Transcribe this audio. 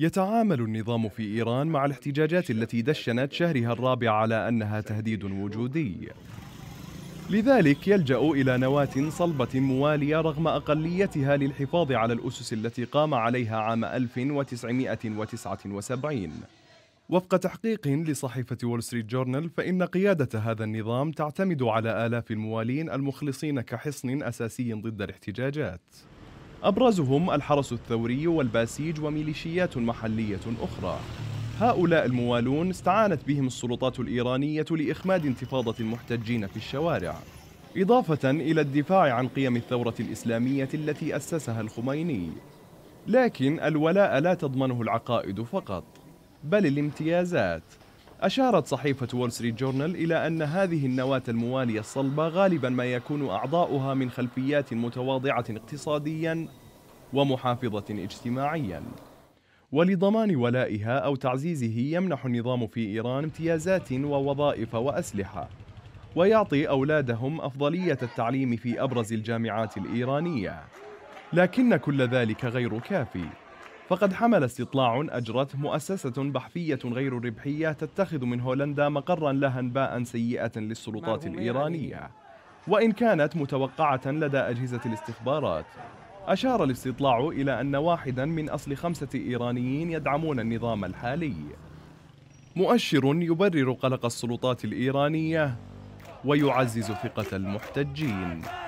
يتعامل النظام في إيران مع الاحتجاجات التي دشنت شهرها الرابع على أنها تهديد وجودي لذلك يلجأ إلى نواة صلبة موالية رغم أقليتها للحفاظ على الأسس التي قام عليها عام 1979 وفق تحقيق لصحيفة وول ستريت جورنال فإن قيادة هذا النظام تعتمد على آلاف الموالين المخلصين كحصن أساسي ضد الاحتجاجات أبرزهم الحرس الثوري والباسيج وميليشيات محلية أخرى هؤلاء الموالون استعانت بهم السلطات الإيرانية لإخماد انتفاضة المحتجين في الشوارع إضافة إلى الدفاع عن قيم الثورة الإسلامية التي أسسها الخميني لكن الولاء لا تضمنه العقائد فقط بل الامتيازات أشارت صحيفة وول ستريت جورنال إلى أن هذه النواة الموالية الصلبة غالبا ما يكون أعضاؤها من خلفيات متواضعة اقتصاديا ومحافظة اجتماعيا ولضمان ولائها أو تعزيزه يمنح النظام في إيران امتيازات ووظائف وأسلحة ويعطي أولادهم أفضلية التعليم في أبرز الجامعات الإيرانية لكن كل ذلك غير كافي فقد حمل استطلاع أجرته مؤسسة بحثية غير ربحية تتخذ من هولندا مقرا لها انباء سيئة للسلطات يعني؟ الإيرانية وإن كانت متوقعة لدى أجهزة الاستخبارات أشار الاستطلاع إلى أن واحدا من أصل خمسة إيرانيين يدعمون النظام الحالي مؤشر يبرر قلق السلطات الإيرانية ويعزز ثقة المحتجين